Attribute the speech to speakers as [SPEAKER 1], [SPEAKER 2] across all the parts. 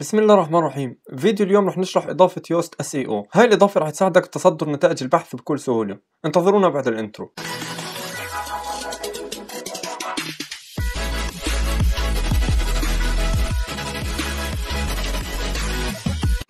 [SPEAKER 1] بسم الله الرحمن الرحيم فيديو اليوم رح نشرح إضافة يوست SEO هاي الإضافة رح تساعدك تصدر نتائج البحث بكل سهولة انتظرونا بعد الانترو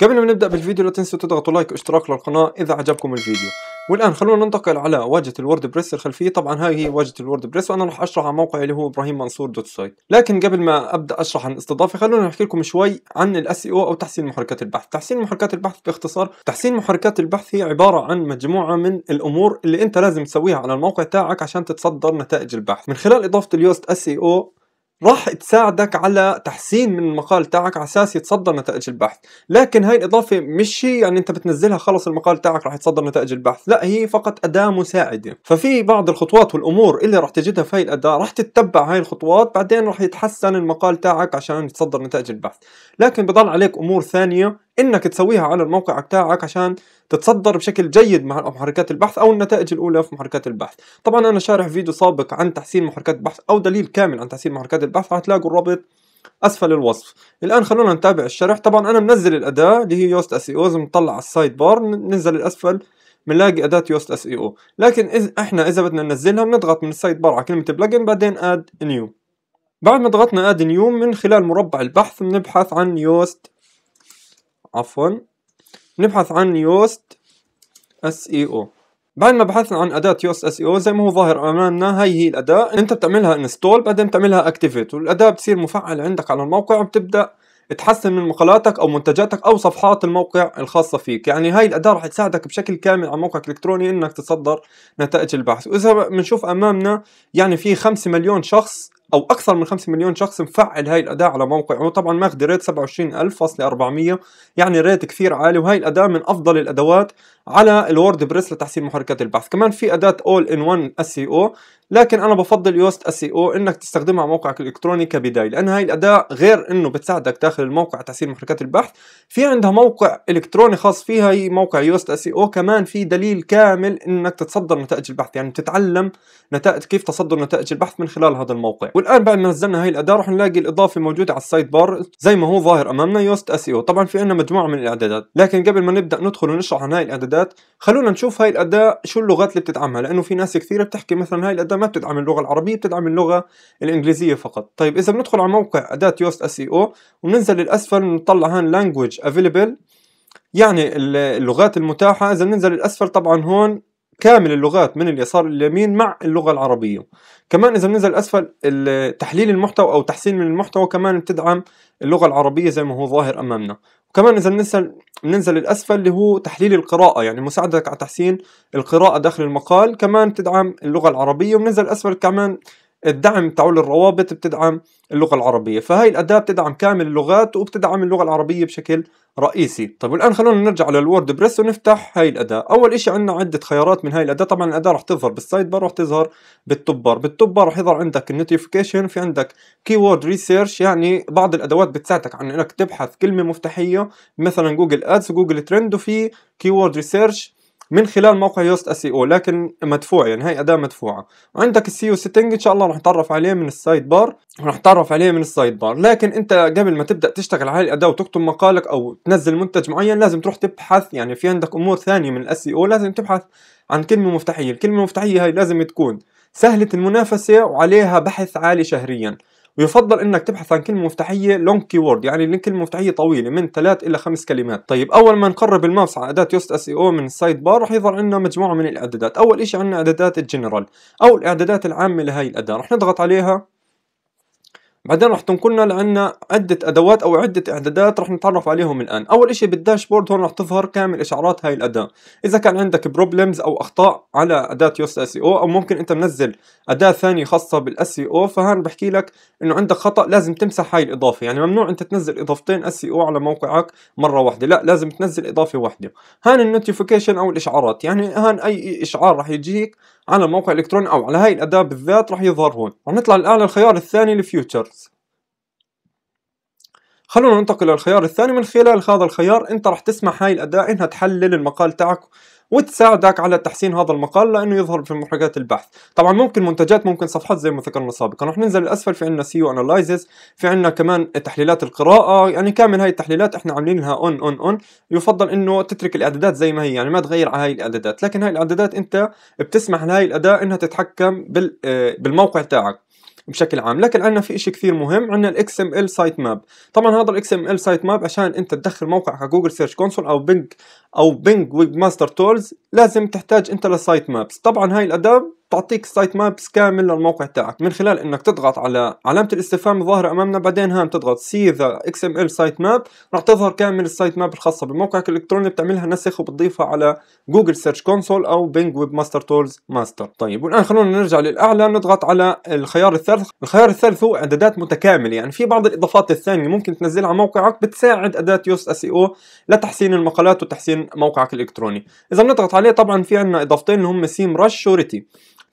[SPEAKER 1] قبل ما نبدأ بالفيديو لا تنسوا تضغطوا لايك واشتراك للقناة إذا عجبكم الفيديو والآن خلونا ننتقل على واجهة الورد بريس الخلفية طبعا هاي هي واجهة الورد بريس وأنا راح أشرح عن موقعي اللي هو إبراهيم منصور دوت سايت لكن قبل ما أبدأ أشرح عن الاستضافه خلونا نحكي لكم شوي عن الاس او e أو تحسين محركات البحث تحسين محركات البحث باختصار تحسين محركات البحث هي عبارة عن مجموعة من الأمور اللي أنت لازم تسويها على الموقع تاعك عشان تتصدر نتائج البحث من خلال إضافة اليوست اس او e راح تساعدك على تحسين من المقال تاعك على اساس يتصدر نتائج البحث لكن هاي الاضافه مش يعني انت بتنزلها خلص المقال تاعك راح يتصدر نتائج البحث لا هي فقط اداه مساعده ففي بعض الخطوات والامور اللي راح تجدها في هاي الاداه راح تتبع هاي الخطوات بعدين راح يتحسن المقال تاعك عشان يتصدر نتائج البحث لكن بضل عليك امور ثانيه انك تسويها على الموقع تاعك عشان تتصدر بشكل جيد مع محركات البحث أو النتائج الأولى في محركات البحث طبعا أنا شارح فيديو سابق عن تحسين محركات البحث أو دليل كامل عن تحسين محركات البحث هتلاقوا الرابط اسفل الوصف الان خلونا نتابع الشرح طبعا انا منزل الاداه اللي هي يوست اس اي e او بنطلع على السايد بار ننزل الاسفل بنلاقي اداه يوست اس اي او لكن إذ احنا اذا بدنا ننزلها بنضغط من السايد بار على كلمه بلجن بعدين اد نيو بعد ما ضغطنا اد نيو من خلال مربع البحث بنبحث عن يوست عفوا نبحث عن يوست اس اي او بعد ما بحثنا عن اداه يوست اس اي او زي ما هو ظاهر امامنا هي هي الاداه انت بتعملها انستول بعدين بتعملها اكتيفيت والاداه بتصير مفعله عندك على الموقع وبتبدا تحسن من مقالاتك او منتجاتك او صفحات الموقع الخاصه فيك يعني هاي الاداه رح تساعدك بشكل كامل على موقعك الالكتروني انك تصدر نتائج البحث واذا بنشوف امامنا يعني في 5 مليون شخص او اكثر من 5 مليون شخص مفعل هاي الاداه على موقعه وطبعا ماخذ ريت 27400 يعني ريت كثير عالي وهي الاداه من افضل الادوات على الوورد بريس لتحسين محركات البحث كمان في اداه اول ان 1 اس او لكن انا بفضل يوست اس او e انك تستخدمها على موقعك الالكتروني كبدايه لان هاي الاداه غير انه بتساعدك داخل الموقع تحسين محركات البحث في عندها موقع الكتروني خاص فيها هي موقع يوست اس او e كمان في دليل كامل انك تتصدر نتائج البحث يعني بتتعلم نتائج كيف تصدر نتائج البحث من خلال هذا الموقع والان بعد ما نزلنا هاي الاداه رح نلاقي الاضافه موجوده على السايد بار زي ما هو ظاهر امامنا يوست اس او e طبعا في عندنا مجموعه من الاعدادات لكن قبل ما نبدا ندخل ونشرح عن هاي الاعدادات الاداه خلونا نشوف هاي الاداه شو اللغات اللي بتدعمها لانه في ناس كثيره بتحكي مثلا هاي الاداه ما بتدعم اللغه العربيه بتدعم اللغه الانجليزيه فقط طيب اذا بندخل على موقع اداه يوست اس اي e او وبننزل للاسفل بنطلع هان لانجويج افيلبل يعني اللغات المتاحه اذا بننزل للاسفل طبعا هون كامل اللغات من اليسار لليمين مع اللغة العربية كمان إذا بننزل أسفل تحليل المحتوى أو تحسين من المحتوى كمان بتدعم اللغة العربية زي ما هو ظاهر أمامنا كمان اذا بننزل ننزل للاسفل اللي هو تحليل القراءه يعني مساعدتك على تحسين القراءه داخل المقال كمان بتدعم اللغه العربيه وبننزل اسفل كمان الدعم تاعو للروابط بتدعم اللغة العربية فهي الأداة بتدعم كامل اللغات وبتدعم اللغة العربية بشكل رئيسي طيب والآن خلونا نرجع للوورد بريس ونفتح هاي الأداة أول شيء عندنا عدة خيارات من هاي الأداة طبعا الأداة رح تظهر بالسايد بار رح تظهر بالتوب بار بالتوب بار رح يظهر عندك النوتيفيكيشن في عندك كيورد ريسيرش يعني بعض الأدوات بتساعدك عن أنك تبحث كلمة مفتاحية مثلا جوجل أدز وجوجل ترند وفي كيورد ريسيرش من خلال موقع يوست اس او e لكن مدفوع يعني هي اداه مدفوعه وعندك السيو سيتنج ان شاء الله رح نتعرف عليه من السايد بار رح نتعرف عليه من السايد بار لكن انت قبل ما تبدا تشتغل على الاداه وتكتب مقالك او تنزل منتج معين لازم تروح تبحث يعني في عندك امور ثانيه من الاس او لازم تبحث عن كلمه مفتاحيه الكلمه المفتاحيه هاي لازم تكون سهله المنافسه وعليها بحث عالي شهريا ويفضل انك تبحث عن كلمه مفتاحيه لونج كيورد يعني الكلمه المفتاحيه طويله من ثلاث الى خمس كلمات طيب اول ما نقرب الماوس على اداه يوست اس او e من السايد بار رح يظهر عندنا مجموعه من الاعدادات اول شيء عندنا اعدادات الجنرال او الاعدادات العامه لهي الاداه رح نضغط عليها بعدين راح تنقلنا لعنا عدة أدوات أو عدة إعدادات راح نتعرف عليهم الآن أول إشي بالداشبورد هون راح تظهر كامل إشعارات هاي الأداة إذا كان عندك بروبلمز أو أخطاء على أداة يوست اس او e أو ممكن أنت منزل أداة ثانية خاصة بالاس او e فهان بحكي لك إنه عندك خطأ لازم تمسح هاي الإضافة يعني ممنوع أنت تنزل إضافتين اس او e على موقعك مرة واحدة لا لازم تنزل إضافة واحدة هان النوتيفيكيشن أو الإشعارات يعني هان أي إشعار راح يجيك على موقع الكتروني او على هاي الاداه بالذات راح يظهر هون راح نطلع الان الخيار الثاني لفيوتشرز خلونا ننتقل للخيار الثاني من خلال هذا الخيار انت راح تسمح هاي الاداة انها تحلل المقال تاعك وتساعدك على تحسين هذا المقال لانه يظهر في محركات البحث طبعا ممكن منتجات ممكن صفحات زي ما ذكرنا سابقا رح ننزل الاسفل في عندنا سيو اناليزز في عندنا كمان تحليلات القراءه يعني كامل هاي التحليلات احنا عاملينها اون اون اون يفضل انه تترك الاعدادات زي ما هي يعني ما تغير على هاي الاعدادات لكن هاي الاعدادات انت بتسمح لهاي الاداه انها تتحكم آه، بالموقع تاعك بشكل عام لكن عندنا في شيء كثير مهم عندنا الاكس ام ال سايت ماب طبعا هذا الاكس ام ال سايت ماب عشان انت تدخل موقعك على جوجل سيرش كونسول او بينج او بينج ويب ماستر تول التيبلز لازم تحتاج انت لسايت مابس طبعا هاي الاداة تعطيك سايت مابس كامل للموقع تاعك من خلال انك تضغط على علامه الاستفهام الظاهره امامنا بعدين هان تضغط سي ذا اكس ام ال سايت ماب راح تظهر كامل السايت ماب الخاصه بموقعك الالكتروني بتعملها نسخ وبتضيفها على جوجل سيرش كونسول او بينج ويب ماستر تولز ماستر طيب والان خلونا نرجع للاعلى نضغط على الخيار الثالث الخيار الثالث هو اعدادات متكامله يعني في بعض الاضافات الثانيه ممكن تنزلها على موقعك بتساعد اداه يوس اس او e لتحسين المقالات وتحسين موقعك الالكتروني اذا بنضغط عليه طبعا في عندنا اضافتين اللي هم سيم رش وريتي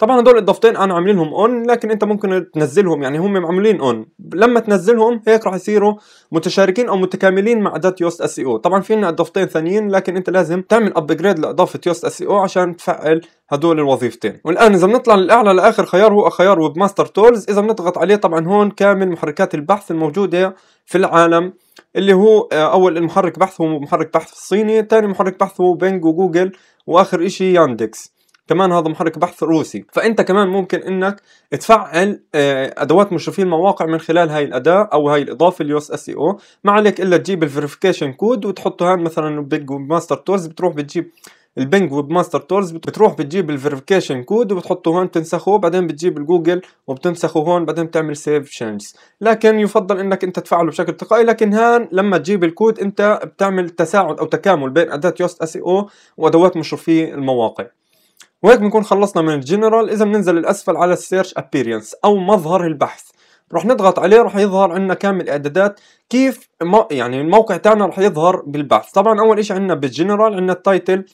[SPEAKER 1] طبعا هدول الضفتين انا عاملينهم اون لكن انت ممكن تنزلهم يعني هم معمولين اون لما تنزلهم هيك راح يصيروا متشاركين او متكاملين مع اداه يوست اس او e طبعا في عندنا ضفتين ثانيين لكن انت لازم تعمل ابجريد لاضافه يوست اس او e عشان تفعل هدول الوظيفتين والان اذا بنطلع للاعلى لاخر خيار هو خيار ويب ماستر تولز اذا بنضغط عليه طبعا هون كامل محركات البحث الموجوده في العالم اللي هو آه، اول المحرك بحث هو محرك بحث صيني ثاني محرك بحث هو بينج وجوجل واخر شيء ياندكس كمان هذا محرك بحث روسي فانت كمان ممكن انك تفعل آه، ادوات مشرفي المواقع من خلال هاي الاداه او هاي الاضافه اليو اس اس او ما عليك الا تجيب الفيريفيكيشن كود وتحطه هان مثلا بيج ماستر تورز بتروح بتجيب البنج ويب ماستر تورز بتروح بتجيب الفيريفيكيشن كود وبتحطه هون بتنسخه بعدين بتجيب الجوجل وبتنسخه هون بعدين بتعمل سيف تشينجز لكن يفضل انك انت تفعله بشكل تلقائي لكن هان لما تجيب الكود انت بتعمل تساعد او تكامل بين اداه يوست اس او وادوات مشرفي المواقع وهيك بنكون خلصنا من الجنرال اذا بننزل الاسفل على السيرش ابيرينس او مظهر البحث رح نضغط عليه رح يظهر عندنا كامل الاعدادات كيف يعني الموقع تاعنا رح يظهر بالبحث طبعا اول شيء عندنا بالجنرال عندنا التايتل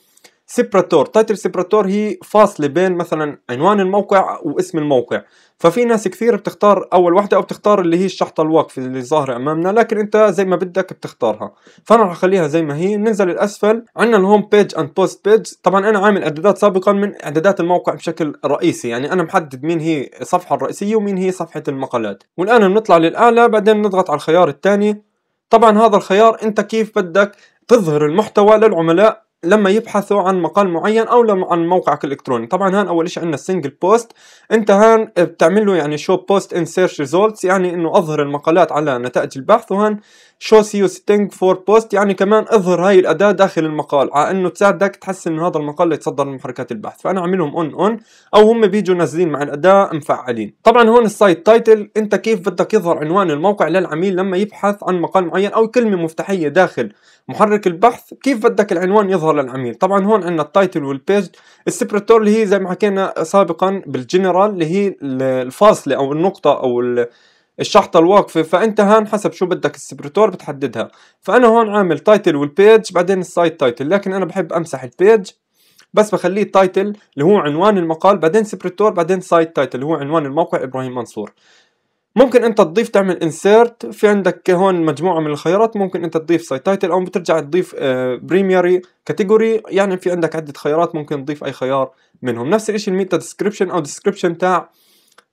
[SPEAKER 1] سيبراتور تايتل سيبراتور هي فاصلة بين مثلا عنوان الموقع واسم الموقع ففي ناس كثير بتختار اول وحده او بتختار اللي هي الشحطه الواقفه اللي ظاهره امامنا لكن انت زي ما بدك بتختارها فانا رح اخليها زي ما هي ننزل الاسفل عندنا الهوم بيج اند بوست بيج طبعا انا عامل اعدادات سابقا من اعدادات الموقع بشكل رئيسي يعني انا محدد مين هي الصفحه الرئيسيه ومين هي صفحه المقالات والان بنطلع للاعلى بعدين نضغط على الخيار الثاني طبعا هذا الخيار انت كيف بدك تظهر المحتوى للعملاء لما يبحثوا عن مقال معين او لما عن موقعك الالكتروني طبعا هان اول شيء عندنا سنجل بوست انت هان بتعمل له يعني شو بوست ان سيرش ريزولتس يعني انه اظهر المقالات على نتائج البحث وهان سيو ستينج فور بوست يعني كمان اظهر هاي الاداه داخل المقال على انه تساعدك تحسن من هذا المقال يتصدر لمحركات البحث فانا عاملهم اون اون او هم بيجوا نازلين مع الاداه مفعلين طبعا هون السايت تايتل انت كيف بدك يظهر عنوان الموقع للعميل لما يبحث عن مقال معين او كلمه مفتاحيه داخل محرك البحث كيف بدك العنوان يظهر للعميل طبعا هون عندنا التايتل والبيج السبريتور اللي هي زي ما حكينا سابقا بالجنرال اللي هي الفاصله او النقطه او الشحطة الواقفة فانت هان حسب شو بدك السبريتور بتحددها فانا هون عامل تايتل والبيج بعدين السايت تايتل لكن انا بحب امسح البيج بس بخليه تايتل اللي هو عنوان المقال بعدين سبريتور بعدين سايت تايتل اللي هو عنوان الموقع ابراهيم منصور ممكن انت تضيف تعمل انسيرت في عندك هون مجموعه من الخيارات ممكن انت تضيف سايت تايتل او بترجع تضيف بريميري آه، كاتيجوري يعني في عندك عده خيارات ممكن تضيف اي خيار منهم نفس الشيء الميتا ديسكريبشن او ديسكريبشن تاع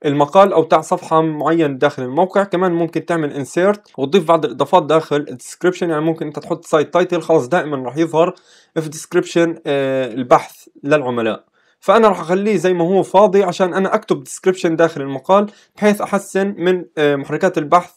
[SPEAKER 1] المقال او تاع صفحه معين داخل الموقع كمان ممكن تعمل انسيرت وتضيف بعض الاضافات داخل الديسكربشن يعني ممكن انت تحط سايد تايتل خلاص دائما راح يظهر في ديسكربشن آه، البحث للعملاء فانا راح اخليه زي ما هو فاضي عشان انا اكتب ديسكربشن داخل المقال بحيث احسن من آه، محركات البحث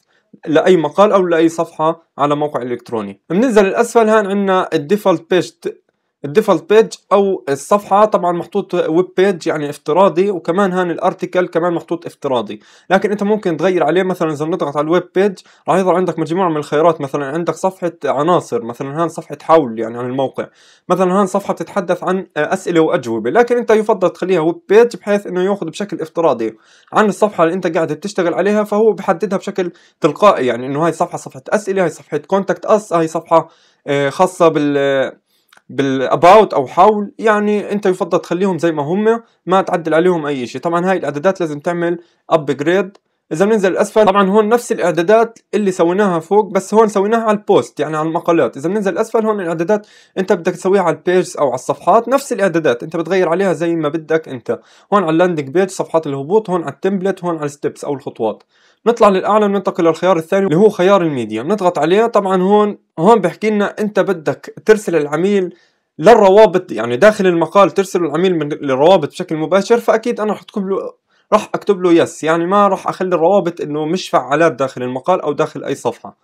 [SPEAKER 1] لاي مقال او لاي صفحه على موقع الكتروني بننزل الاسفل هان عندنا الديفولت بيست الديفولت بيج او الصفحه طبعا محطوط ويب بيج يعني افتراضي وكمان هان الارتكل كمان محطوط افتراضي لكن انت ممكن تغير عليه مثلا اذا نضغط على الويب بيج راح يظهر عندك مجموعه من الخيارات مثلا عندك صفحه عناصر مثلا هان صفحه حول يعني عن الموقع مثلا هان صفحه بتتحدث عن اسئله واجوبه لكن انت يفضل تخليها ويب بيج بحيث انه ياخذ بشكل افتراضي عن الصفحه اللي انت قاعد بتشتغل عليها فهو بحددها بشكل تلقائي يعني انه هاي صفحه صفحه اسئله هاي صفحه كونتاكت اس هاي صفحه آه، خاصه بال بالاباوت او حول يعني انت يفضل تخليهم زي ما هم ما تعدل عليهم اي شيء طبعا هاي الاعدادات لازم تعمل ابجريد اذا بننزل اسفل طبعا هون نفس الاعدادات اللي سويناها فوق بس هون سويناها على البوست يعني على المقالات اذا بننزل اسفل هون الاعدادات انت بدك تسويها على البيج او على الصفحات نفس الاعدادات انت بتغير عليها زي ما بدك انت هون على اللاندنج بيج صفحات الهبوط هون على التمبلت هون على الستبس او الخطوات نطلع للاعلى وننتقل للخيار الثاني اللي هو خيار الميديا نضغط عليه طبعا هون هون بحكي لنا انت بدك ترسل العميل للروابط يعني داخل المقال ترسل العميل من للروابط بشكل مباشر فاكيد انا رح اكتب له راح اكتب له يس يعني ما راح اخلي الروابط انه مش فعالات داخل المقال او داخل اي صفحه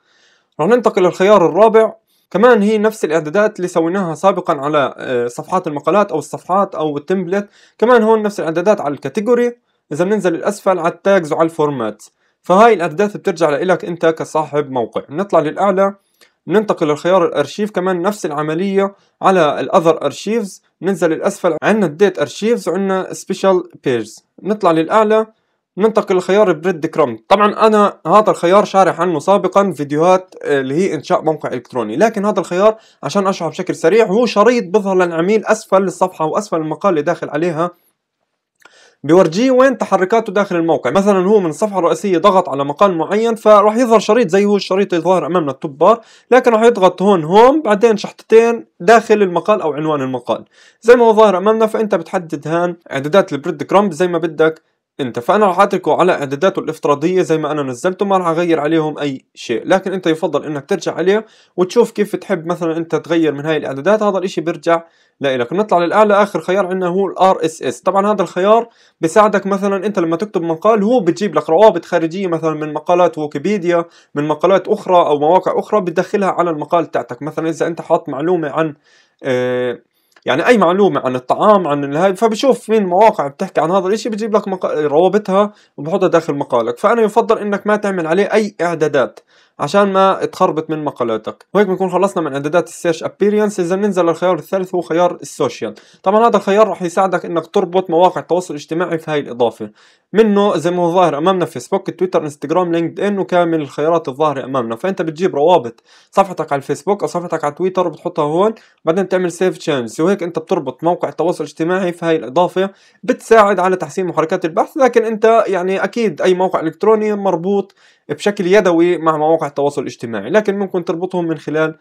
[SPEAKER 1] راح ننتقل للخيار الرابع كمان هي نفس الاعدادات اللي سويناها سابقا على آه، صفحات المقالات او الصفحات او التمبلت كمان هون نفس الاعدادات على الكاتيجوري اذا بننزل الاسفل على التاجز وعلى الفورمات فهاي الأحداث بترجع لإلك أنت كصاحب موقع نطلع للأعلى ننتقل لخيار الارشيف كمان نفس العملية على الاذر ارشيفز ننزل للاسفل عندنا الديت ارشيفز وعندنا سبيشال بيجز نطلع للاعلى ننتقل لخيار بريد كروم طبعا انا هذا الخيار شارح عنه سابقا فيديوهات آه، اللي هي انشاء موقع الكتروني لكن هذا الخيار عشان اشرحه بشكل سريع هو شريط بظهر للعميل اسفل الصفحة واسفل المقال اللي داخل عليها بيورجيه وين تحركاته داخل الموقع مثلا هو من الصفحه الرئيسيه ضغط على مقال معين فراح يظهر شريط زي هو الشريط اللي ظاهر امامنا التوب لكن راح يضغط هون هوم بعدين شحطتين داخل المقال او عنوان المقال زي ما هو ظاهر امامنا فانت بتحدد هان اعدادات البريد كرامب زي ما بدك انت فانا رح اتركه على اعداداته الافتراضيه زي ما انا نزلته ما رح اغير عليهم اي شيء لكن انت يفضل انك ترجع عليه وتشوف كيف تحب مثلا انت تغير من هاي الاعدادات هذا الاشي بيرجع لإلك نطلع للاعلى اخر خيار عندنا هو الار اس اس طبعا هذا الخيار بيساعدك مثلا انت لما تكتب مقال هو بتجيب لك روابط خارجيه مثلا من مقالات ويكيبيديا من مقالات اخرى او مواقع اخرى بتدخلها على المقال تاعتك مثلا اذا انت حاط معلومه عن آه يعني اي معلومه عن الطعام عن هاي فبشوف مين مواقع بتحكي عن هذا الشيء بجيب لك مق... روابطها وبحطها داخل مقالك فانا يفضل انك ما تعمل عليه اي اعدادات عشان ما تخربط من مقالاتك وهيك بنكون خلصنا من اعدادات السيرش ابيرينس اذا ننزل للخيار الثالث هو خيار السوشيال طبعا هذا الخيار راح يساعدك انك تربط مواقع التواصل الاجتماعي في هاي الاضافه منه زي ما هو ظاهر امامنا فيسبوك تويتر انستجرام لينكد ان وكامل الخيارات الظاهره امامنا فانت بتجيب روابط صفحتك على الفيسبوك او صفحتك على تويتر وبتحطها هون بعدين تعمل سيف تشانس وهيك انت بتربط موقع التواصل الاجتماعي في هاي الاضافه بتساعد على تحسين محركات البحث لكن انت يعني اكيد اي موقع الكتروني مربوط بشكل يدوي مع مواقع التواصل الاجتماعي لكن ممكن تربطهم من خلال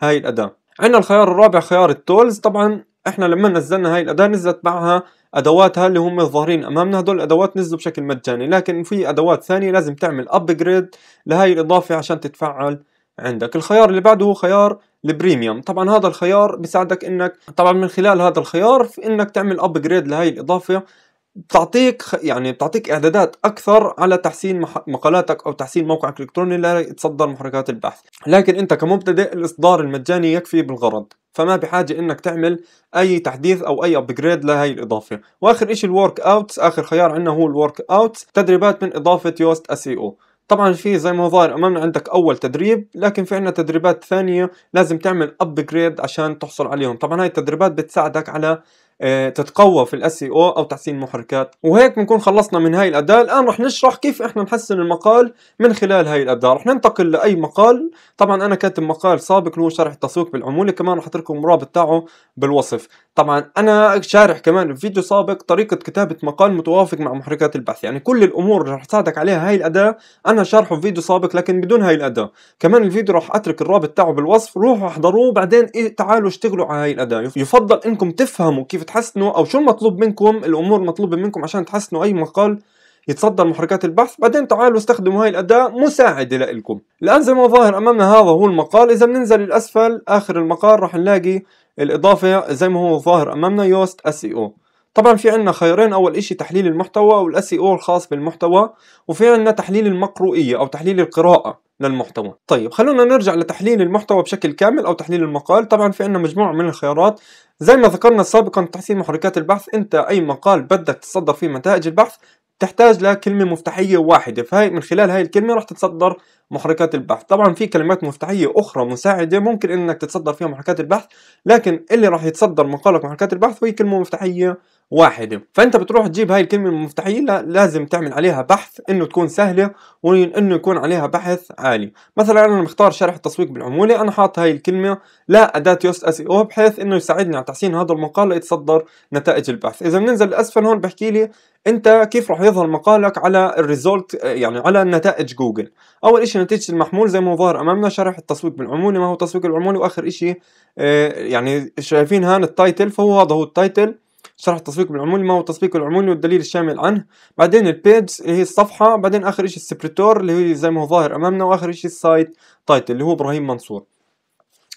[SPEAKER 1] هاي الاداه عندنا الخيار الرابع خيار التولز طبعا احنا لما نزلنا هاي الاداه نزلت معها ادواتها اللي هم الظاهرين امامنا هدول الادوات نزلوا بشكل مجاني لكن في ادوات ثانيه لازم تعمل ابجريد لهي الاضافه عشان تتفعل عندك الخيار اللي بعده هو خيار البريميوم طبعا هذا الخيار بيساعدك انك طبعا من خلال هذا الخيار في انك تعمل ابجريد لهي الاضافه بتعطيك يعني بتعطيك اعدادات اكثر على تحسين مقالاتك او تحسين موقعك الالكتروني لتصدر محركات البحث لكن انت كمبتدئ الاصدار المجاني يكفي بالغرض فما بحاجه انك تعمل اي تحديث او اي ابجريد لهي الاضافه واخر شيء الورك اوتس اخر خيار عندنا هو الورك اوتس تدريبات من اضافه يوست اس او e طبعا في زي ما ظاهر امامنا عندك اول تدريب لكن في عندنا تدريبات ثانيه لازم تعمل ابجريد عشان تحصل عليهم طبعا هاي التدريبات بتساعدك على آه، تتقوى في الاس او او تحسين المحركات وهيك بنكون خلصنا من هاي الاداه الان رح نشرح كيف احنا نحسن المقال من خلال هاي الاداه رح ننتقل لاي مقال طبعا انا كاتب مقال سابق اللي هو شرح التسويق بالعموله كمان رح لكم الرابط تاعه بالوصف طبعا انا شارح كمان في فيديو سابق طريقه كتابه مقال متوافق مع محركات البحث يعني كل الامور اللي رح تساعدك عليها هاي الاداه انا شارحه في فيديو سابق لكن بدون هاي الاداه كمان الفيديو رح اترك الرابط تاعه بالوصف روحوا احضروه بعدين إيه، تعالوا اشتغلوا على هاي الاداه يفضل انكم تفهموا كيف تحسنوا او شو المطلوب منكم الامور المطلوبه منكم عشان تحسنوا اي مقال يتصدر محركات البحث بعدين تعالوا استخدموا هاي الأداة مساعدة لكم الآن زي ما ظاهر أمامنا هذا هو المقال إذا بننزل للأسفل آخر المقال راح نلاقي الإضافة زي ما هو ظاهر أمامنا يوست SEO طبعا في عندنا خيارين اول اشي تحليل المحتوى والاس او الخاص بالمحتوى وفي عندنا تحليل المقروئيه او تحليل القراءه للمحتوى طيب خلونا نرجع لتحليل المحتوى بشكل كامل او تحليل المقال طبعا في عندنا مجموعه من الخيارات زي ما ذكرنا سابقا تحسين محركات البحث انت اي مقال بدك تصدر فيه نتائج البحث تحتاج لكلمة مفتاحية واحدة فهي من خلال هاي الكلمة راح تتصدر محركات البحث طبعا في كلمات مفتاحيه اخرى مساعده ممكن انك تتصدر فيها محركات البحث لكن اللي راح يتصدر مقالك محركات البحث هو كلمه مفتاحيه واحده فانت بتروح تجيب هاي الكلمه المفتاحيه لازم تعمل عليها بحث انه تكون سهله وانه يكون عليها بحث عالي مثلا انا مختار شرح التسويق بالعموله انا حاط هاي الكلمه لا أداة يوست اس او بحيث انه يساعدني على تحسين هذا المقال ليتصدر نتائج البحث اذا بننزل لاسفل هون بحكي لي انت كيف راح يظهر مقالك على الريزولت يعني على نتائج جوجل اول شيء نتيجه المحمول زي ما ظهر امامنا شرح التسويق بالعموله ما هو التسويق العمولي واخر شيء آه، يعني شايفين هان التايتل فهو هذا هو التايتل شرح التسويق بالعمولي ما هو التسويق العمولي والدليل الشامل عنه بعدين البيج اللي هي الصفحه بعدين اخر شيء السبريتور اللي هي زي ما هو ظاهر امامنا واخر شيء السايت تايتل اللي هو ابراهيم منصور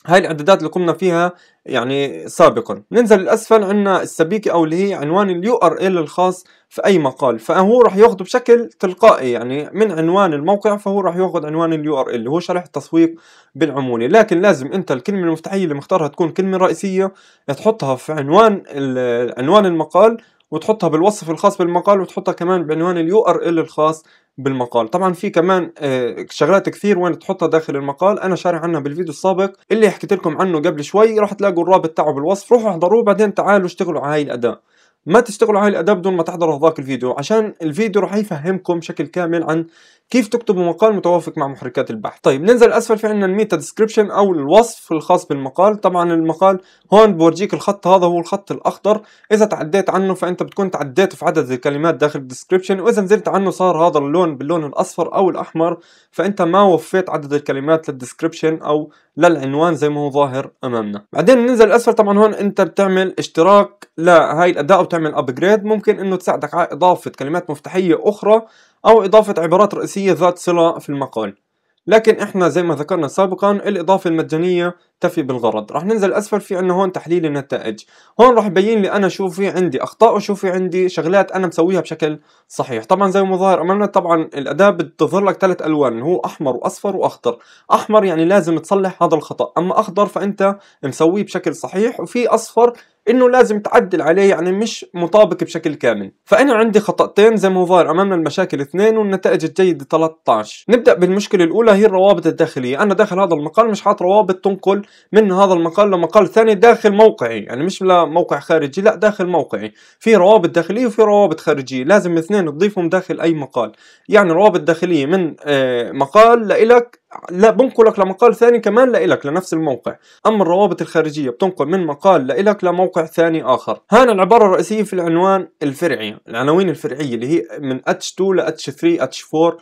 [SPEAKER 1] هاي الاعدادات اللي قمنا فيها يعني سابقا ننزل الاسفل عندنا السبيكه او اللي هي عنوان اليو ار ال الخاص في اي مقال فهو راح ياخذه بشكل تلقائي يعني من عنوان الموقع فهو راح ياخذ عنوان اليو ار ال اللي هو شرح التسويق بالعموله لكن لازم انت الكلمه المفتاحيه اللي مختارها تكون كلمه رئيسيه تحطها في عنوان عنوان المقال وتحطها بالوصف الخاص بالمقال وتحطها كمان بعنوان اليو ار ال الخاص بالمقال طبعا في كمان آه، شغلات كثير وين تحطها داخل المقال انا شارح عنها بالفيديو السابق اللي حكيت لكم عنه قبل شوي راح تلاقوا الرابط تاعه بالوصف روحوا احضروه بعدين تعالوا اشتغلوا على هاي الاداة ما تشتغلوا على الاداه بدون ما تحضروا هذاك الفيديو عشان الفيديو راح يفهمكم بشكل كامل عن كيف تكتبوا مقال متوافق مع محركات البحث طيب ننزل اسفل في عندنا الميتا ديسكريبشن او الوصف الخاص بالمقال طبعا المقال هون بورجيك الخط هذا هو الخط الاخضر اذا تعديت عنه فانت بتكون تعديت في عدد الكلمات داخل الديسكريبشن واذا نزلت عنه صار هذا اللون باللون الاصفر او الاحمر فانت ما وفيت عدد الكلمات للديسكريبشن او للعنوان زي ما هو ظاهر امامنا بعدين ننزل اسفل طبعا هون انت بتعمل اشتراك لهاي الاداه تعمل ابجريد ممكن انه تساعدك على اضافه كلمات مفتاحيه اخرى او اضافه عبارات رئيسيه ذات صله في المقال لكن احنا زي ما ذكرنا سابقا الاضافه المجانيه تفي بالغرض راح ننزل اسفل في عنا هون تحليل النتائج هون راح يبين لي انا شو في عندي اخطاء وشو في عندي شغلات انا مسويها بشكل صحيح طبعا زي ما ظاهر امامنا طبعا الاداه بتظهر لك ثلاث الوان هو احمر واصفر واخضر احمر يعني لازم تصلح هذا الخطا اما اخضر فانت مسويه بشكل صحيح وفي اصفر انه لازم تعدل عليه يعني مش مطابق بشكل كامل فانا عندي خطأتين زي ما امامنا المشاكل اثنين والنتائج الجيدة 13 نبدأ بالمشكلة الاولى هي الروابط الداخلية انا داخل هذا المقال مش حاط روابط تنقل من هذا المقال لمقال ثاني داخل موقعي يعني مش لموقع خارجي لا داخل موقعي في روابط داخلية وفي روابط خارجية لازم اثنين تضيفهم داخل اي مقال يعني روابط داخلية من آه، مقال لإلك لا بنقلك لمقال ثاني كمان لإلك لنفس الموقع أما الروابط الخارجية بتنقل من مقال لإلك لموقع ثاني آخر هنا العبارة الرئيسية في العنوان الفرعي العناوين الفرعية اللي هي من H2 ل H3 H4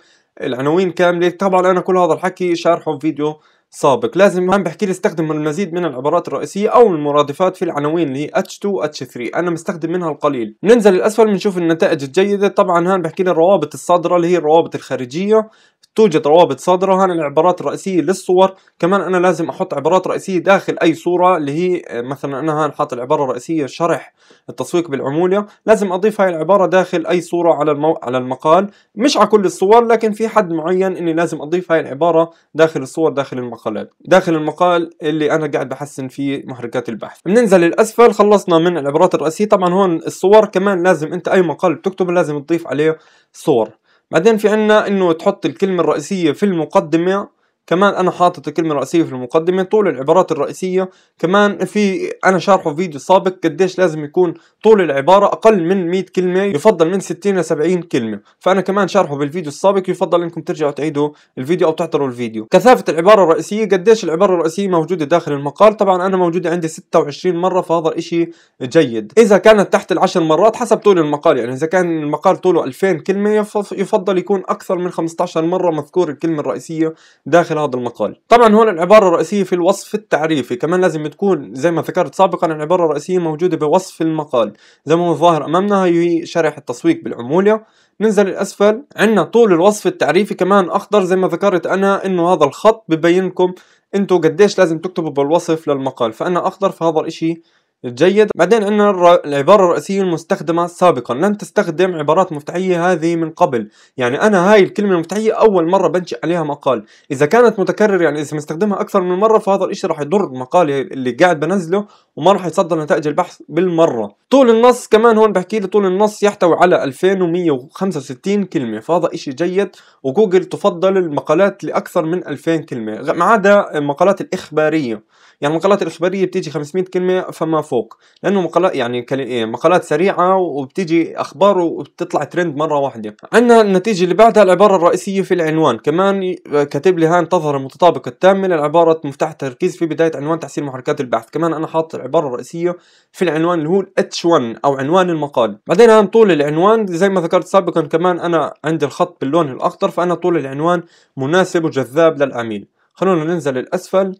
[SPEAKER 1] العناوين كاملة طبعا أنا كل هذا الحكي شارحه في فيديو سابق لازم هم بحكي لي استخدم المزيد من العبارات الرئيسية او المرادفات في العناوين اللي هي H2 H3 انا مستخدم منها القليل ننزل الاسفل بنشوف النتائج الجيدة طبعا هان بحكي لي الروابط الصادرة اللي هي الروابط الخارجية توجد روابط صادرة هنا العبارات الرئيسية للصور كمان أنا لازم أحط عبارات رئيسية داخل أي صورة اللي هي آه، مثلا أنا هان حاط العبارة الرئيسية شرح التسويق بالعمولة لازم أضيف هاي العبارة داخل أي صورة على المو... على المقال مش على كل الصور لكن في حد معين إني لازم أضيف هاي العبارة داخل الصور داخل المقالات داخل المقال اللي أنا قاعد بحسن فيه محركات البحث بننزل للأسفل خلصنا من العبارات الرئيسية طبعا هون الصور كمان لازم أنت أي مقال بتكتبه لازم تضيف عليه صور بعدين في عنا انه تحط الكلمة الرئيسية في المقدمة كمان انا حاطط الكلمه الرئيسيه في المقدمه طول العبارات الرئيسيه كمان في انا شارحه في فيديو سابق قديش لازم يكون طول العباره اقل من 100 كلمه يفضل من 60 ل 70 كلمه فانا كمان شارحه بالفيديو السابق يفضل انكم ترجعوا تعيدوا الفيديو او تحضروا الفيديو كثافه العباره الرئيسيه قديش العباره الرئيسيه موجوده داخل المقال طبعا انا موجوده عندي 26 مره فهذا اشي جيد اذا كانت تحت العشر مرات حسب طول المقال يعني اذا كان المقال طوله 2000 كلمه يفضل يكون اكثر من 15 مره مذكور الكلمه الرئيسيه داخل هذا المقال طبعا هون العبارة الرئيسية في الوصف التعريفي كمان لازم تكون زي ما ذكرت سابقا العبارة الرئيسية موجودة بوصف المقال زي ما هو ظاهر أمامنا هي شرح التسويق بالعمولة ننزل الأسفل عندنا طول الوصف التعريفي كمان أخضر زي ما ذكرت أنا إنه هذا الخط ببين لكم انتوا قديش لازم تكتبوا بالوصف للمقال فأنا أخضر فهذا الإشي جيد بعدين عندنا العبارة الرئيسية المستخدمة سابقا لم تستخدم عبارات مفتاحية هذه من قبل يعني أنا هاي الكلمة المفتاحية أول مرة بنشئ عليها مقال إذا كانت متكررة يعني إذا مستخدمها أكثر من مرة فهذا الإشي راح يضر مقالي اللي قاعد بنزله وما راح يصدر نتائج البحث بالمرة طول النص كمان هون بحكي لي طول النص يحتوي على 2165 كلمة فهذا إشي جيد وجوجل تفضل المقالات لأكثر من 2000 كلمة ما عدا المقالات الإخبارية يعني المقالات الاخباريه بتيجي 500 كلمه فما فوق لانه مقالات يعني مقالات سريعه وبتيجي اخبار وبتطلع ترند مره واحده عندنا النتيجه اللي بعدها العباره الرئيسيه في العنوان كمان آه، كاتب لي هان تظهر المتطابقه التامه للعباره مفتاح التركيز في بدايه عنوان تحسين محركات البحث كمان انا حاطط العباره الرئيسيه في العنوان اللي هو الاتش 1 او عنوان المقال بعدين هان طول العنوان زي ما ذكرت سابقا كمان انا عندي الخط باللون الاخضر فانا طول العنوان مناسب وجذاب للعميل خلونا ننزل للاسفل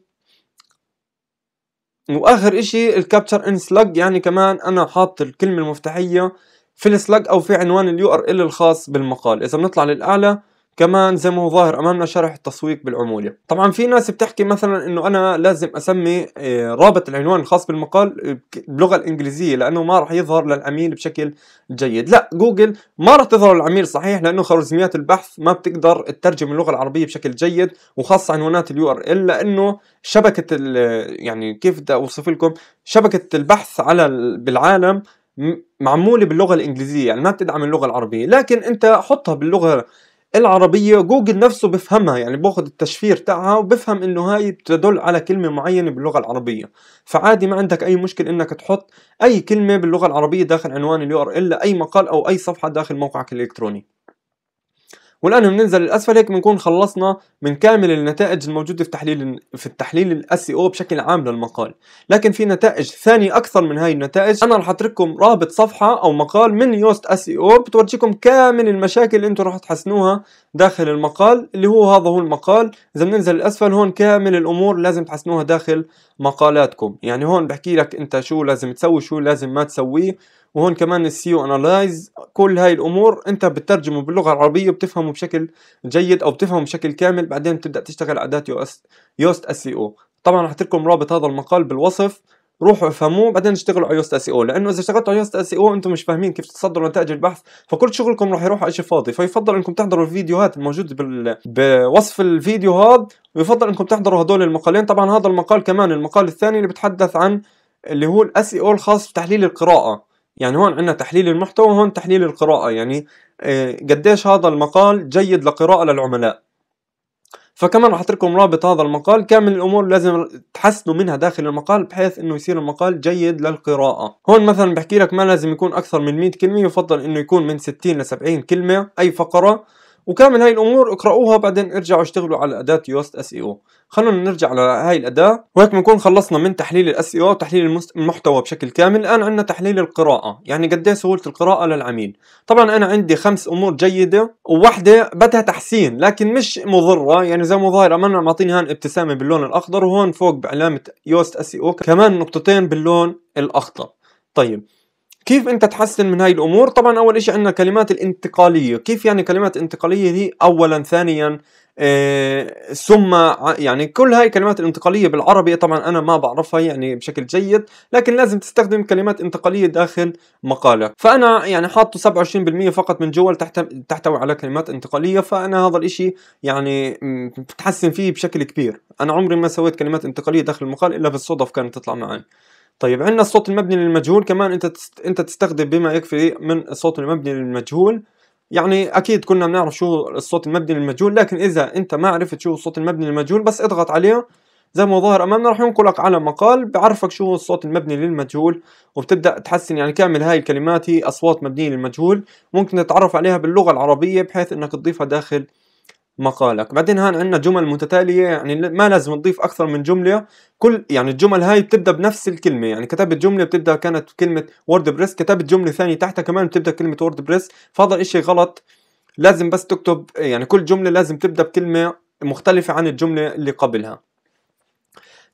[SPEAKER 1] واخر اشي الكابتشر ان سلاج يعني كمان انا حاط الكلمة المفتاحية في السلاج او في عنوان اليو ار ال الخاص بالمقال اذا بنطلع للاعلى كمان زي ما هو ظاهر امامنا شرح التسويق بالعموله طبعا في ناس بتحكي مثلا انه انا لازم اسمي آه، رابط العنوان الخاص بالمقال باللغه الانجليزيه لانه ما راح يظهر للعميل بشكل جيد لا جوجل ما راح تظهر للعميل صحيح لانه خوارزميات البحث ما بتقدر تترجم اللغه العربيه بشكل جيد وخاصه عنوانات اليو ار ال لانه شبكه يعني كيف بدي اوصف لكم شبكه البحث على بالعالم معموله باللغه الانجليزيه يعني ما بتدعم اللغه العربيه لكن انت حطها باللغه العربية جوجل نفسه بفهمها يعني باخذ التشفير تاعها وبفهم انه هاي بتدل على كلمة معينة باللغة العربية فعادي ما عندك اي مشكل انك تحط اي كلمة باللغة العربية داخل عنوان اليو ار ال لاي مقال او اي صفحة داخل موقعك الالكتروني والان بننزل للاسفل هيك بنكون خلصنا من كامل النتائج الموجوده في تحليل في التحليل الاس او e بشكل عام للمقال لكن في نتائج ثانيه اكثر من هاي النتائج انا رح اترككم رابط صفحه او مقال من يوست اس او e بتورجيكم كامل المشاكل اللي انتم رح تحسنوها داخل المقال اللي هو هذا هو المقال اذا بننزل للاسفل هون كامل الامور لازم تحسنوها داخل مقالاتكم يعني هون بحكي لك انت شو لازم تسوي شو لازم ما تسويه وهون كمان السيو اناليز كل هاي الامور انت بتترجمه باللغه العربيه وبتفهمه بشكل جيد او بتفهمه بشكل كامل بعدين بتبدا تشتغل على اداه يوست اس او e طبعا رح لكم رابط هذا المقال بالوصف روحوا افهموه بعدين اشتغلوا على يوست اس او e لانه اذا اشتغلتوا على يوست اس او e انتم مش فاهمين كيف تصدروا نتائج البحث فكل شغلكم راح يروح على شيء فاضي فيفضل انكم تحضروا الفيديوهات الموجوده بال... بوصف الفيديو هذا ويفضل انكم تحضروا هدول المقالين طبعا هذا المقال كمان المقال الثاني اللي بتحدث عن اللي هو الاس او الخاص بتحليل القراءه يعني هون عندنا تحليل المحتوى وهون تحليل القراءة يعني آه، قديش هذا المقال جيد لقراءة للعملاء فكمان راح اترككم رابط هذا المقال كامل الامور لازم تحسنوا منها داخل المقال بحيث انه يصير المقال جيد للقراءه هون مثلا بحكي لك ما لازم يكون اكثر من 100 كلمه يفضل انه يكون من 60 ل 70 كلمه اي فقره وكامل هاي الامور اقراوها بعدين ارجعوا اشتغلوا على اداه يوست اس اي او خلونا نرجع على هاي الاداه وهيك بنكون خلصنا من تحليل الاس اي او e وتحليل المحتوى بشكل كامل الان عندنا تحليل القراءه يعني قد ايه سهوله القراءه للعميل طبعا انا عندي خمس امور جيده وواحده بدها تحسين لكن مش مضره يعني زي مظاهرة ما معطيني هان ابتسامه باللون الاخضر وهون فوق بعلامه يوست اس اي او كمان نقطتين باللون الاخضر طيب كيف انت تحسن من هاي الامور طبعا اول اشي عندنا كلمات الانتقاليه كيف يعني كلمات انتقاليه هي اولا ثانيا إيه ثم يعني كل هاي الكلمات الانتقاليه بالعربي طبعا انا ما بعرفها يعني بشكل جيد لكن لازم تستخدم كلمات انتقاليه داخل مقالك فانا يعني حاطه 27% فقط من جوا تحت تحتوي على كلمات انتقاليه فانا هذا الاشي يعني بتحسن فيه بشكل كبير انا عمري ما سويت كلمات انتقاليه داخل المقال الا بالصدف كانت تطلع معي طيب عندنا الصوت المبني للمجهول كمان انت انت تستخدم بما يكفي من الصوت المبني للمجهول يعني اكيد كنا بنعرف شو الصوت المبني للمجهول لكن اذا انت ما عرفت شو الصوت المبني للمجهول بس اضغط عليه زي ما ظاهر امامنا راح ينقلك على مقال بعرفك شو الصوت المبني للمجهول وبتبدا تحسن يعني كامل هاي الكلمات هي اصوات مبنيه للمجهول ممكن تتعرف عليها باللغه العربيه بحيث انك تضيفها داخل مقالك بعدين هان عندنا جمل متتالية يعني ما لازم نضيف أكثر من جملة كل يعني الجمل هاي بتبدأ بنفس الكلمة يعني كتبت جملة بتبدأ كانت كلمة وورد بريس كتبت جملة ثانية تحتها كمان بتبدأ كلمة وورد بريس فهذا إشي غلط لازم بس تكتب يعني كل جملة لازم تبدأ بكلمة مختلفة عن الجملة اللي قبلها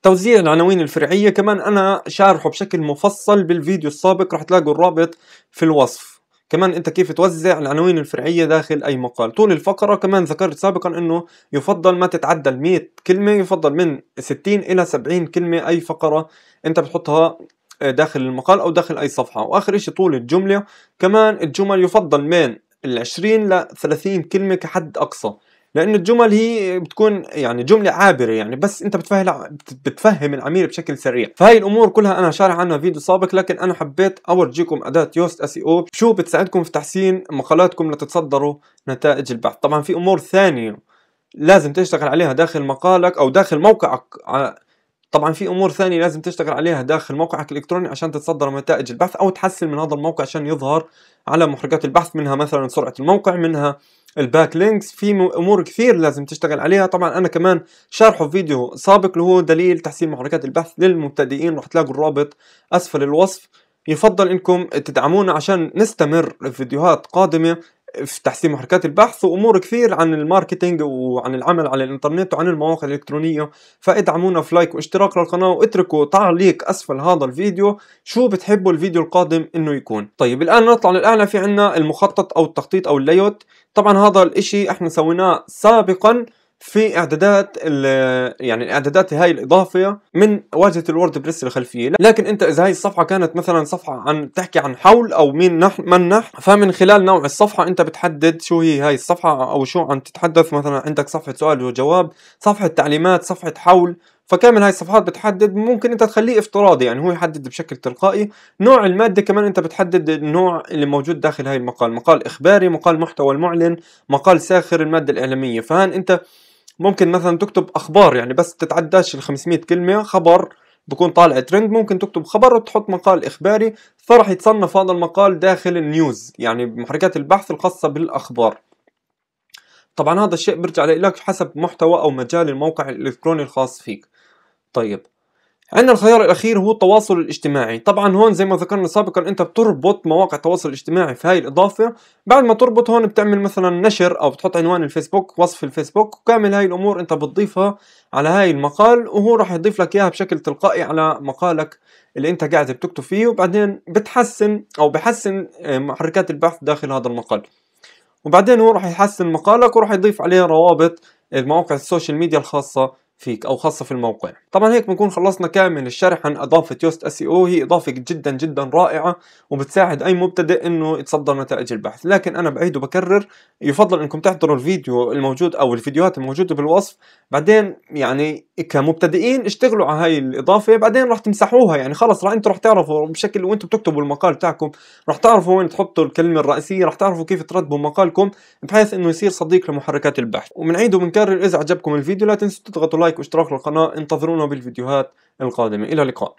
[SPEAKER 1] توزيع العناوين الفرعية كمان أنا شارحه بشكل مفصل بالفيديو السابق رح تلاقوا الرابط في الوصف كمان انت كيف توزع العناوين الفرعيه داخل اي مقال طول الفقره كمان ذكرت سابقا انه يفضل ما تتعدى ال 100 كلمه يفضل من 60 الى 70 كلمه اي فقره انت بتحطها آه، داخل المقال او داخل اي صفحه واخر شيء طول الجمله كمان الجمل يفضل من ال 20 ل 30 كلمه كحد اقصى لأن الجمل هي بتكون يعني جمله عابره يعني بس انت بتفهم بتفهم العميل بشكل سريع فهي الامور كلها انا شارح عنها فيديو سابق لكن انا حبيت اورجيكم اداه يوست اس او e شو بتساعدكم في تحسين مقالاتكم لتتصدروا نتائج البحث طبعا في امور ثانيه لازم تشتغل عليها داخل مقالك او داخل موقعك طبعا في امور ثانيه لازم تشتغل عليها داخل موقعك الالكتروني عشان تتصدر نتائج البحث او تحسن من هذا الموقع عشان يظهر على محركات البحث منها مثلا سرعه الموقع منها الباك لينكس في امور كثير لازم تشتغل عليها طبعا انا كمان شارحه في فيديو سابق اللي هو دليل تحسين محركات البحث للمبتدئين راح تلاقوا الرابط اسفل الوصف يفضل انكم تدعمونا عشان نستمر في فيديوهات قادمه في تحسين محركات البحث وامور كثير عن الماركتينج وعن العمل على الانترنت وعن المواقع الالكترونيه فادعمونا في لايك واشتراك للقناه واتركوا تعليق اسفل هذا الفيديو شو بتحبوا الفيديو القادم انه يكون طيب الان نطلع للاعلى في عندنا المخطط او التخطيط او اللايوت طبعا هذا الاشي احنا سويناه سابقا في اعدادات يعني الاعدادات هاي الاضافيه من واجهه الورد بريس الخلفيه لكن انت اذا هاي الصفحه كانت مثلا صفحه عن تحكي عن حول او مين نح من نح فمن خلال نوع الصفحه انت بتحدد شو هي هاي الصفحه او شو عم تتحدث مثلا عندك صفحه سؤال وجواب صفحه تعليمات صفحه حول فكامل هاي الصفحات بتحدد ممكن انت تخليه افتراضي يعني هو يحدد بشكل تلقائي نوع الماده كمان انت بتحدد النوع اللي موجود داخل هاي المقال مقال اخباري مقال محتوى المعلن مقال ساخر الماده الاعلاميه فهان انت ممكن مثلا تكتب اخبار يعني بس تتعداش ال 500 كلمه خبر بكون طالع ترند ممكن تكتب خبر وتحط مقال اخباري فراح يتصنف هذا المقال داخل النيوز يعني بمحركات البحث الخاصه بالاخبار طبعا هذا الشيء برجع لك حسب محتوى او مجال الموقع الالكتروني الخاص فيك طيب عندنا الخيار الاخير هو التواصل الاجتماعي طبعا هون زي ما ذكرنا سابقا انت بتربط مواقع التواصل الاجتماعي في هاي الاضافه بعد ما تربط هون بتعمل مثلا نشر او بتحط عنوان الفيسبوك وصف الفيسبوك وكامل هاي الامور انت بتضيفها على هاي المقال وهو راح يضيف لك اياها بشكل تلقائي على مقالك اللي انت قاعد بتكتب فيه وبعدين بتحسن او بحسن آه، محركات البحث داخل هذا المقال وبعدين هو راح يحسن مقالك وراح يضيف عليه روابط المواقع السوشيال ميديا الخاصه فيك او خاصه في الموقع طبعا هيك بنكون خلصنا كامل الشرح عن اضافه يوست اس او e هي اضافه جدا جدا رائعه وبتساعد اي مبتدئ انه يتصدر نتائج البحث لكن انا بعيد وبكرر يفضل انكم تحضروا الفيديو الموجود او الفيديوهات الموجوده بالوصف بعدين يعني كمبتدئين اشتغلوا على هاي الاضافه بعدين راح تمسحوها يعني خلص راح انتم راح تعرفوا بشكل وانتم بتكتبوا المقال تاعكم راح تعرفوا وين تحطوا الكلمه الرئيسيه راح تعرفوا كيف ترتبوا مقالكم بحيث انه يصير صديق لمحركات البحث وبنعيد وبنكرر اذا عجبكم الفيديو لا تنسوا تضغطوا لايك واشتراك للقناة انتظرونا بالفيديوهات القادمة إلى اللقاء